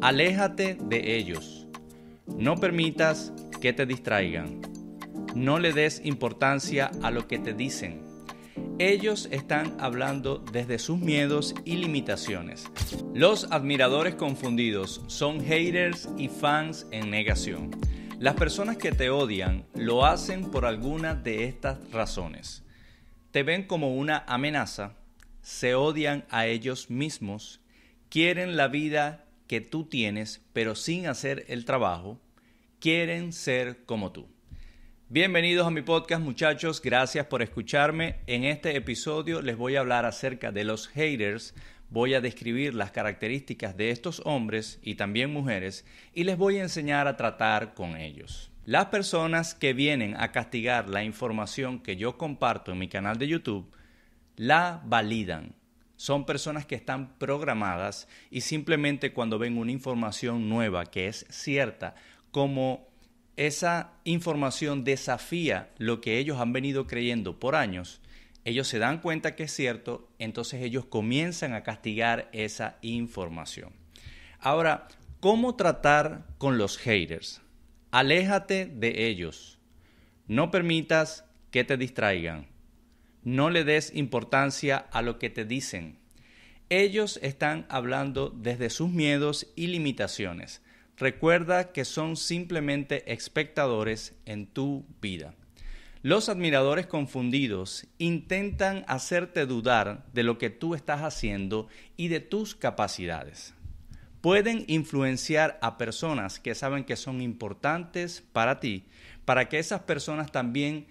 Aléjate de ellos. No permitas que te distraigan. No le des importancia a lo que te dicen. Ellos están hablando desde sus miedos y limitaciones. Los admiradores confundidos son haters y fans en negación. Las personas que te odian lo hacen por alguna de estas razones. Te ven como una amenaza, se odian a ellos mismos, quieren la vida que tú tienes, pero sin hacer el trabajo, quieren ser como tú. Bienvenidos a mi podcast muchachos, gracias por escucharme. En este episodio les voy a hablar acerca de los haters, voy a describir las características de estos hombres y también mujeres y les voy a enseñar a tratar con ellos. Las personas que vienen a castigar la información que yo comparto en mi canal de YouTube, la validan. Son personas que están programadas y simplemente cuando ven una información nueva que es cierta, como esa información desafía lo que ellos han venido creyendo por años, ellos se dan cuenta que es cierto, entonces ellos comienzan a castigar esa información. Ahora, ¿cómo tratar con los haters? Aléjate de ellos. No permitas que te distraigan. No le des importancia a lo que te dicen. Ellos están hablando desde sus miedos y limitaciones. Recuerda que son simplemente espectadores en tu vida. Los admiradores confundidos intentan hacerte dudar de lo que tú estás haciendo y de tus capacidades. Pueden influenciar a personas que saben que son importantes para ti, para que esas personas también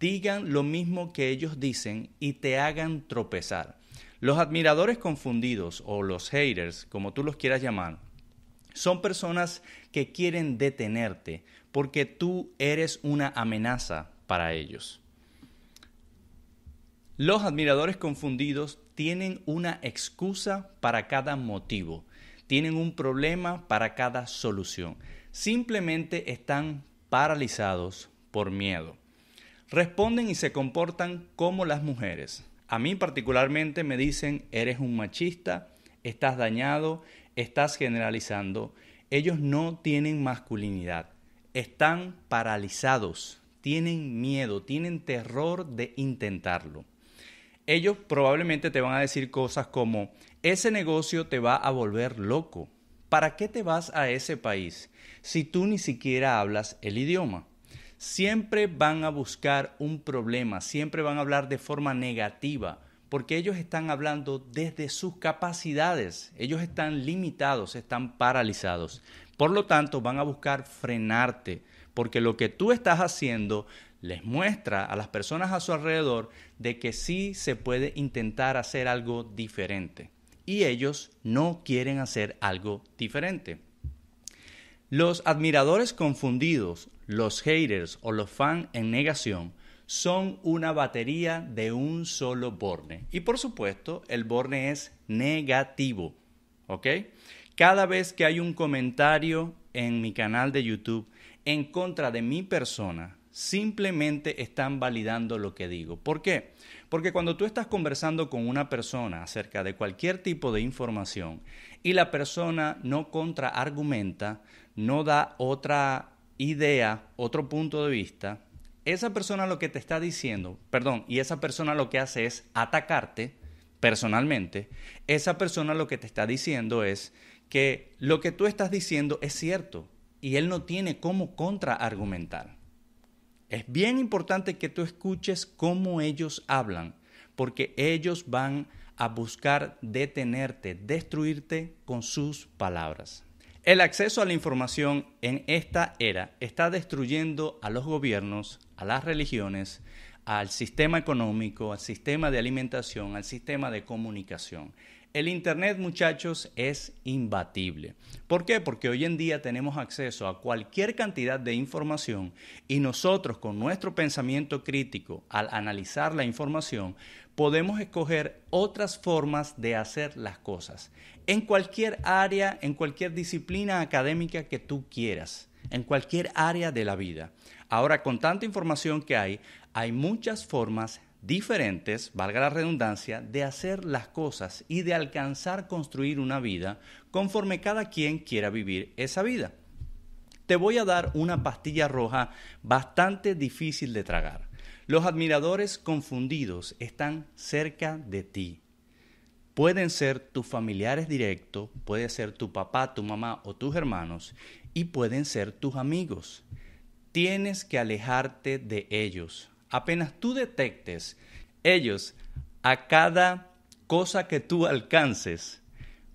digan lo mismo que ellos dicen y te hagan tropezar. Los admiradores confundidos o los haters, como tú los quieras llamar, son personas que quieren detenerte porque tú eres una amenaza para ellos. Los admiradores confundidos tienen una excusa para cada motivo, tienen un problema para cada solución. Simplemente están paralizados por miedo responden y se comportan como las mujeres. A mí particularmente me dicen, eres un machista, estás dañado, estás generalizando. Ellos no tienen masculinidad, están paralizados, tienen miedo, tienen terror de intentarlo. Ellos probablemente te van a decir cosas como, ese negocio te va a volver loco. ¿Para qué te vas a ese país si tú ni siquiera hablas el idioma? siempre van a buscar un problema, siempre van a hablar de forma negativa, porque ellos están hablando desde sus capacidades, ellos están limitados, están paralizados. Por lo tanto, van a buscar frenarte, porque lo que tú estás haciendo les muestra a las personas a su alrededor de que sí se puede intentar hacer algo diferente. Y ellos no quieren hacer algo diferente. Los admiradores confundidos, los haters o los fans en negación son una batería de un solo borne. Y por supuesto, el borne es negativo. ¿Ok? Cada vez que hay un comentario en mi canal de YouTube en contra de mi persona, simplemente están validando lo que digo. ¿Por qué? Porque cuando tú estás conversando con una persona acerca de cualquier tipo de información y la persona no contraargumenta, no da otra idea, otro punto de vista, esa persona lo que te está diciendo, perdón, y esa persona lo que hace es atacarte personalmente, esa persona lo que te está diciendo es que lo que tú estás diciendo es cierto y él no tiene cómo contraargumentar. Es bien importante que tú escuches cómo ellos hablan, porque ellos van a buscar detenerte, destruirte con sus palabras. El acceso a la información en esta era está destruyendo a los gobiernos, a las religiones, al sistema económico, al sistema de alimentación, al sistema de comunicación. El Internet, muchachos, es imbatible. ¿Por qué? Porque hoy en día tenemos acceso a cualquier cantidad de información y nosotros con nuestro pensamiento crítico, al analizar la información, podemos escoger otras formas de hacer las cosas. En cualquier área, en cualquier disciplina académica que tú quieras, en cualquier área de la vida. Ahora, con tanta información que hay, hay muchas formas diferentes, valga la redundancia, de hacer las cosas y de alcanzar construir una vida conforme cada quien quiera vivir esa vida. Te voy a dar una pastilla roja bastante difícil de tragar. Los admiradores confundidos están cerca de ti. Pueden ser tus familiares directos, puede ser tu papá, tu mamá o tus hermanos y pueden ser tus amigos. Tienes que alejarte de ellos apenas tú detectes ellos a cada cosa que tú alcances,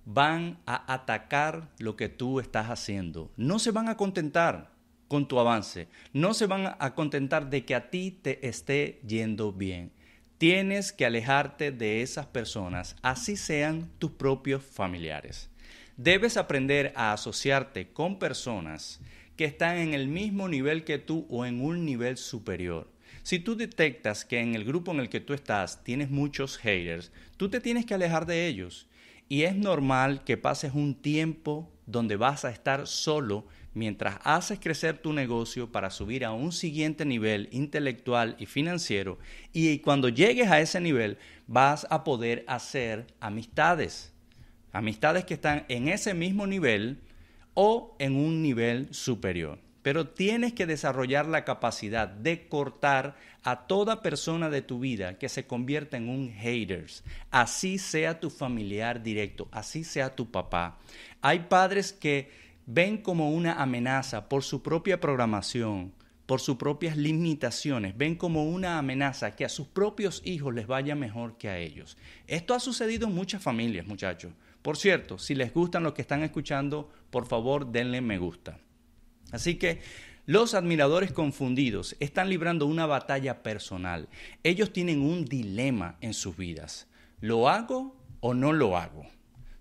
van a atacar lo que tú estás haciendo. No se van a contentar con tu avance, no se van a contentar de que a ti te esté yendo bien. Tienes que alejarte de esas personas, así sean tus propios familiares. Debes aprender a asociarte con personas que están en el mismo nivel que tú o en un nivel superior si tú detectas que en el grupo en el que tú estás tienes muchos haters, tú te tienes que alejar de ellos. Y es normal que pases un tiempo donde vas a estar solo mientras haces crecer tu negocio para subir a un siguiente nivel intelectual y financiero. Y cuando llegues a ese nivel vas a poder hacer amistades. Amistades que están en ese mismo nivel o en un nivel superior pero tienes que desarrollar la capacidad de cortar a toda persona de tu vida que se convierta en un haters, así sea tu familiar directo, así sea tu papá. Hay padres que ven como una amenaza por su propia programación, por sus propias limitaciones, ven como una amenaza que a sus propios hijos les vaya mejor que a ellos. Esto ha sucedido en muchas familias, muchachos. Por cierto, si les gustan lo que están escuchando, por favor denle me gusta. Así que los admiradores confundidos están librando una batalla personal. Ellos tienen un dilema en sus vidas. ¿Lo hago o no lo hago?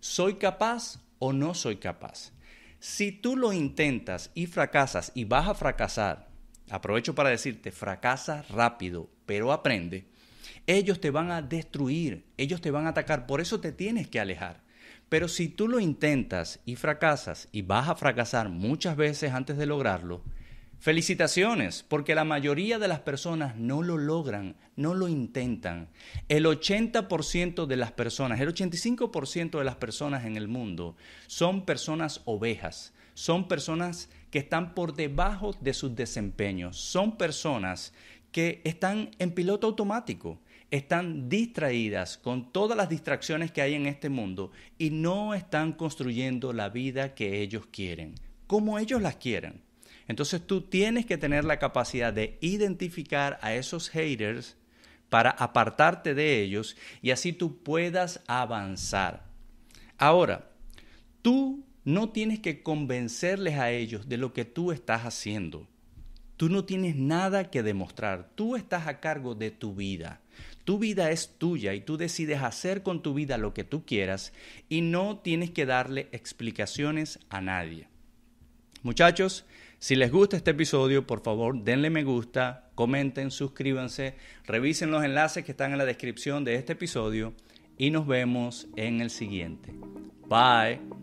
¿Soy capaz o no soy capaz? Si tú lo intentas y fracasas y vas a fracasar, aprovecho para decirte, fracasa rápido, pero aprende. Ellos te van a destruir, ellos te van a atacar, por eso te tienes que alejar. Pero si tú lo intentas y fracasas y vas a fracasar muchas veces antes de lograrlo, felicitaciones, porque la mayoría de las personas no lo logran, no lo intentan. El 80% de las personas, el 85% de las personas en el mundo son personas ovejas, son personas que están por debajo de sus desempeños, son personas que están en piloto automático están distraídas con todas las distracciones que hay en este mundo y no están construyendo la vida que ellos quieren, como ellos las quieren. Entonces tú tienes que tener la capacidad de identificar a esos haters para apartarte de ellos y así tú puedas avanzar. Ahora, tú no tienes que convencerles a ellos de lo que tú estás haciendo. Tú no tienes nada que demostrar. Tú estás a cargo de tu vida. Tu vida es tuya y tú decides hacer con tu vida lo que tú quieras y no tienes que darle explicaciones a nadie. Muchachos, si les gusta este episodio, por favor denle me gusta, comenten, suscríbanse, revisen los enlaces que están en la descripción de este episodio y nos vemos en el siguiente. Bye.